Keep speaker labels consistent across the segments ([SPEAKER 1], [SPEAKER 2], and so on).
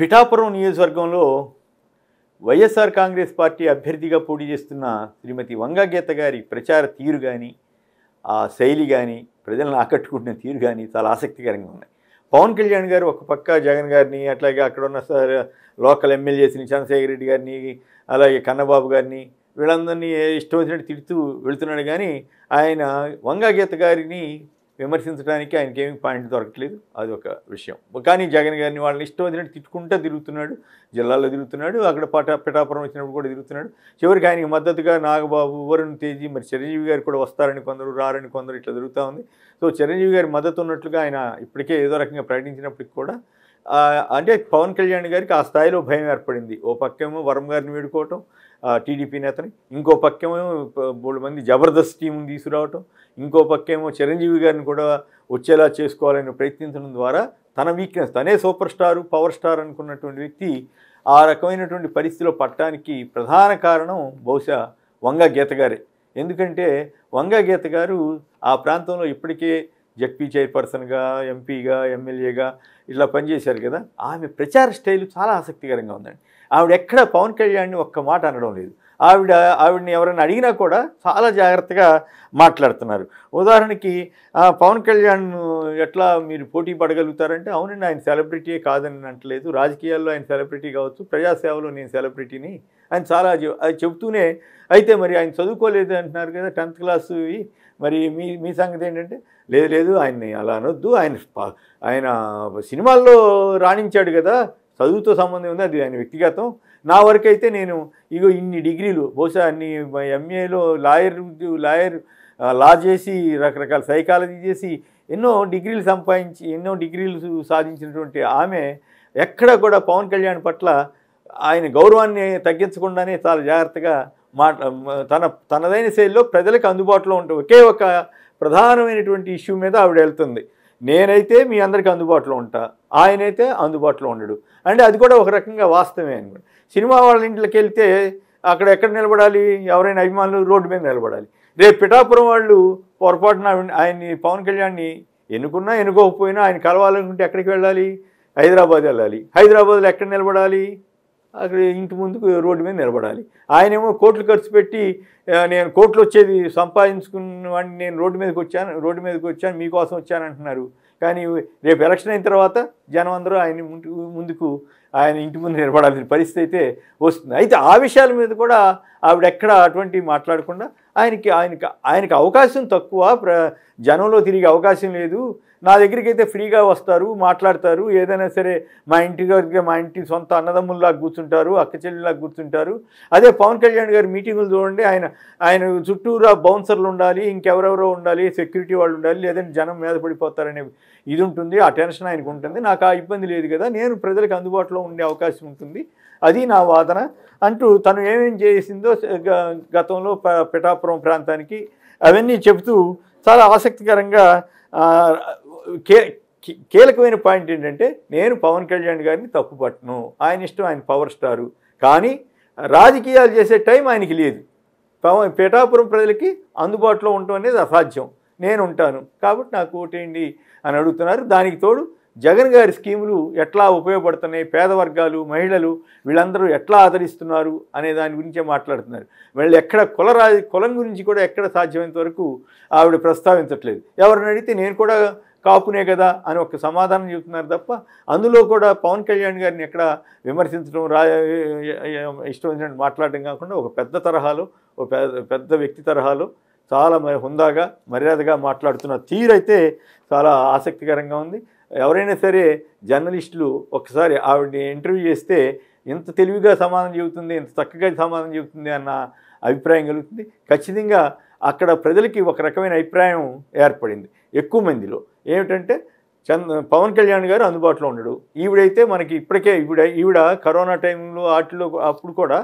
[SPEAKER 1] పిఠాపురం నియోజకవర్గంలో వైఎస్ఆర్ కాంగ్రెస్ పార్టీ అభ్యర్థిగా పోటీ చేస్తున్న శ్రీమతి వంగాగీత గారి ప్రచార తీరు కానీ ఆ శైలి కానీ ప్రజలను ఆకట్టుకుంటున్న తీరు కానీ చాలా ఆసక్తికరంగా ఉన్నాయి పవన్ కళ్యాణ్ గారు ఒక పక్క జగన్ గారిని అట్లాగే అక్కడ ఉన్న లోకల్ ఎమ్మెల్యేస్ని చంద్రశేఖర రెడ్డి గారిని అలాగే కన్నబాబు గారిని వీళ్ళందరినీ ఇష్టం వచ్చినట్టు తిడుతూ వెళుతున్నాడు కానీ ఆయన వంగాగీత గారిని విమర్శించడానికి ఏమి పాయింట్ దొరకట్లేదు అది ఒక విషయం కానీ జగన్ గారిని వాళ్ళని ఇష్టం వచ్చినట్టు తిట్టుకుంటూ తిరుగుతున్నాడు జిల్లాలో తిరుగుతున్నాడు అక్కడ పట పిఠాపురం వచ్చినప్పుడు కూడా తిరుగుతున్నాడు చివరికి ఆయనకి మద్దతుగా నాగబాబు వరుణ్ తేజీ మరి చిరంజీవి గారు కూడా వస్తారని కొందరు రారని కొందరు ఇట్లా తిరుగుతూ ఉంది సో చిరంజీవి గారి మద్దతు ఉన్నట్లుగా ఆయన ఇప్పటికే ఏదో రకంగా ప్రకటించినప్పటికి కూడా అంటే పవన్ కళ్యాణ్ గారికి ఆ స్థాయిలో భయం ఏర్పడింది ఓ పక్కేమో వరం గారిని వేడుకోవటం టీడీపీ నేతని ఇంకో పక్కేమో మూడు మంది జబర్దస్త్ టీంని తీసుకురావటం ఇంకో పక్కేమో చిరంజీవి గారిని కూడా వచ్చేలా చేసుకోవాలని ప్రయత్నించడం ద్వారా తన వీక్నెస్ తనే సూపర్ స్టారు పవర్ స్టార్ అనుకున్నటువంటి వ్యక్తి ఆ రకమైనటువంటి పరిస్థితిలో పట్టడానికి ప్రధాన కారణం బహుశా వంగ గీత గారే ఎందుకంటే వంగ గీత గారు ఆ ప్రాంతంలో ఇప్పటికే జడ్పీ చైర్పర్సన్గా ఎంపీగా ఎమ్మెల్యేగా ఇట్లా పనిచేశారు కదా ఆమె ప్రచార స్టైలు చాలా ఆసక్తికరంగా ఉందండి ఆవిడ ఎక్కడ పవన్ కళ్యాణ్ని ఒక్క మాట అనడం లేదు ఆవిడ ఆవిడని ఎవరైనా అడిగినా కూడా చాలా జాగ్రత్తగా మాట్లాడుతున్నారు ఉదాహరణకి పవన్ కళ్యాణ్ ఎట్లా మీరు పోటీ పడగలుగుతారంటే అవునండి ఆయన సెలబ్రిటీయే కాదని అంటలేదు రాజకీయాల్లో ఆయన సెలబ్రిటీ కావచ్చు ప్రజాసేవలో నేను సెలబ్రిటీని ఆయన చాలా చెబుతూనే అయితే మరి ఆయన చదువుకోలేదు అంటున్నారు కదా టెన్త్ క్లాసు మరి మీ మీ సంగతి ఏంటంటే లేదు లేదు ఆయన్ని అలా అనొద్దు ఆయన ఆయన సినిమాల్లో రాణించాడు కదా చదువుతో సంబంధం ఉంది అది ఆయన వ్యక్తిగతం నా వరకు అయితే నేను ఇగో ఇన్ని డిగ్రీలు బహుశా అన్ని ఎంఏలో లాయర్ లాయర్ లా చేసి రకరకాల సైకాలజీ చేసి ఎన్నో డిగ్రీలు సంపాదించి ఎన్నో డిగ్రీలు సాధించినటువంటి ఆమె ఎక్కడ కూడా పవన్ కళ్యాణ్ పట్ల ఆయన గౌరవాన్ని తగ్గించకుండానే చాలా జాగ్రత్తగా మా తన తనదైన శైలిలో ప్రజలకు అందుబాటులో ఉంటే ఒకే ఒక ప్రధానమైనటువంటి ఇష్యూ మీద ఆవిడ వెళ్తుంది నేనైతే మీ అందరికీ అందుబాటులో ఉంటా ఆయనైతే అందుబాటులో ఉండడు అంటే అది కూడా ఒక రకంగా వాస్తవమే అనమాట సినిమా వాళ్ళ ఇంట్లోకి వెళ్తే అక్కడ ఎక్కడ నిలబడాలి ఎవరైనా అభిమానులు రోడ్డు మీద నిలబడాలి రేపు పిఠాపురం వాళ్ళు పొరపాటున ఆయన్ని పవన్ కళ్యాణ్ని ఎన్నుకున్నా ఎన్నుకోకపోయినా ఆయన కలవాలనుకుంటే ఎక్కడికి వెళ్ళాలి హైదరాబాద్ వెళ్ళాలి హైదరాబాద్లో ఎక్కడ నిలబడాలి అక్కడ ఇంటి ముందుకు రోడ్డు మీద నిలబడాలి ఆయనేమో కోట్లు ఖర్చు పెట్టి నేను కోట్లు వచ్చేది సంపాదించుకున్న వాడిని నేను రోడ్డు మీదకి వచ్చాను రోడ్డు మీదకి వచ్చాను మీకోసం వచ్చాను అంటున్నారు కానీ రేపు ఎలక్షన్ అయిన తర్వాత జనం అందరూ ఆయన ముందుకు ఆయన ఇంటి ముందు నిలబడాల్సిన పరిస్థితి అయితే వస్తుంది అయితే ఆ విషయాల మీద కూడా ఆవిడ ఎక్కడ అటువంటి మాట్లాడకుండా ఆయనకి ఆయనకి ఆయనకి అవకాశం తక్కువ ప్ర జనంలో తిరిగే అవకాశం లేదు నా దగ్గరికి అయితే ఫ్రీగా వస్తారు మాట్లాడతారు ఏదైనా సరే మా ఇంటి దగ్గర మా ఇంటి సొంత అన్నదమ్ముల్లా కూర్చుంటారు అక్క చెల్లిలా కూర్చుంటారు అదే పవన్ కళ్యాణ్ గారు మీటింగులు చూడండి ఆయన ఆయన చుట్టూరా బౌన్సర్లు ఉండాలి ఇంకెవరెవరో ఉండాలి సెక్యూరిటీ వాళ్ళు ఉండాలి లేదంటే జనం మీద పడిపోతారనే ఇది ఉంటుంది ఆ టెన్షన్ ఆయనకు ఉంటుంది నాకు ఆ ఇబ్బంది లేదు కదా నేను ప్రజలకు అందుబాటులో ఉండే అవకాశం ఉంటుంది అది నా వాదన అంటూ తను ఏమేమి చేసిందో గతంలో పిఠాపురం ప్రాంతానికి అవన్నీ చెబుతూ చాలా ఆసక్తికరంగా కే కీలకమైన పాయింట్ ఏంటంటే నేను పవన్ కళ్యాణ్ గారిని తప్పు పట్టను ఆయన ఇష్టం ఆయన పవర్ స్టారు కానీ రాజకీయాలు చేసే టైం ఆయనకి లేదు పవన్ పిఠాపురం ప్రజలకి అందుబాటులో ఉండటం అనేది అసాధ్యం నేను ఉంటాను కాబట్టి నాకు ఓటేయండి అని అడుగుతున్నారు దానికి తోడు జగన్ గారి స్కీములు ఎట్లా ఉపయోగపడుతున్నాయి పేద వర్గాలు మహిళలు వీళ్ళందరూ ఎట్లా ఆదరిస్తున్నారు అనే దాని గురించే మాట్లాడుతున్నారు వీళ్ళు ఎక్కడ కుల కులం గురించి కూడా ఎక్కడ సాధ్యమైనంత వరకు ఆవిడ ప్రస్తావించట్లేదు ఎవరిని అడిగితే నేను కూడా కాపునే కదా అని ఒక సమాధానం చెబుతున్నారు తప్ప అందులో కూడా పవన్ కళ్యాణ్ గారిని ఎక్కడ విమర్శించడం రా ఇష్టం మాట్లాడడం కాకుండా ఒక పెద్ద తరహాలో ఒక పెద్ద వ్యక్తి తరహాలో చాలా మరి హుందాగా మర్యాదగా మాట్లాడుతున్న తీరైతే చాలా ఆసక్తికరంగా ఉంది ఎవరైనా సరే జర్నలిస్టులు ఒకసారి ఆవిడని ఇంటర్వ్యూ చేస్తే ఇంత తెలివిగా సమాధానం చెబుతుంది ఇంత చక్కగా సమాధానం చెబుతుంది అన్న అభిప్రాయం కలుగుతుంది ఖచ్చితంగా అక్కడ ప్రజలకి ఒక రకమైన అభిప్రాయం ఏర్పడింది ఎక్కువ మందిలో ఏమిటంటే చంద్ పవన్ కళ్యాణ్ గారు అందుబాటులో ఉండడు ఈవిడైతే మనకి ఇప్పటికే ఈవిడ ఈవిడ కరోనా టైంలో వాటిలో అప్పుడు కూడా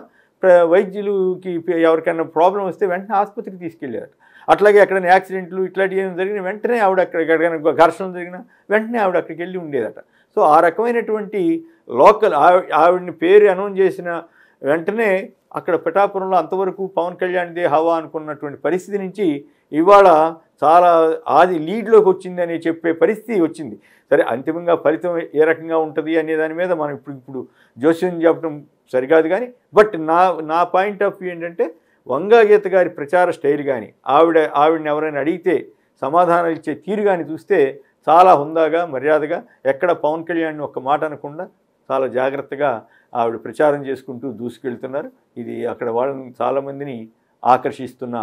[SPEAKER 1] వైద్యులకి ఎవరికైనా ప్రాబ్లం వస్తే వెంటనే ఆసుపత్రికి తీసుకెళ్ళారు అట్లాగే ఎక్కడైనా యాక్సిడెంట్లు ఇట్లాంటివి ఏమైనా జరిగిన వెంటనే ఆవిడ అక్కడ ఎక్కడికైనా ఘర్షణ జరిగిన వెంటనే ఆవిడ అక్కడికి వెళ్ళి ఉండేదట సో ఆ రకమైనటువంటి లోకల్ ఆవిడని పేరు అనౌన్స్ చేసిన వెంటనే అక్కడ పిఠాపురంలో అంతవరకు పవన్ దే హవా అనుకున్నటువంటి పరిస్థితి నుంచి ఇవాళ చాలా ఆది లీడ్లోకి వచ్చింది అని చెప్పే పరిస్థితి వచ్చింది సరే అంతిమంగా ఫలితం ఏ రకంగా ఉంటుంది అనే దాని మీద మనం ఇప్పుడు ఇప్పుడు జోస్యం చెప్పడం సరికాదు కానీ బట్ నా నా పాయింట్ ఆఫ్ వ్యూ ఏంటంటే వంగాగీత గారి ప్రచార స్టైల్ కానీ ఆవిడ ఆవిడని ఎవరైనా అడిగితే సమాధానాలు ఇచ్చే తీరు కానీ చూస్తే చాలా హుందాగా మర్యాదగా ఎక్కడ పవన్ కళ్యాణ్ ఒక్క మాట అనకుండా చాలా జాగ్రత్తగా ఆవిడ ప్రచారం చేసుకుంటూ దూసుకెళ్తున్నారు ఇది అక్కడ వాళ్ళని చాలామందిని ఆకర్షిస్తున్న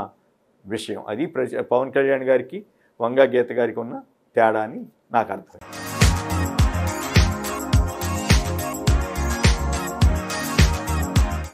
[SPEAKER 1] విషయం అది పవన్ కళ్యాణ్ గారికి వంగా గీత గారికి ఉన్న తేడా అని నాకు అర్థమైంది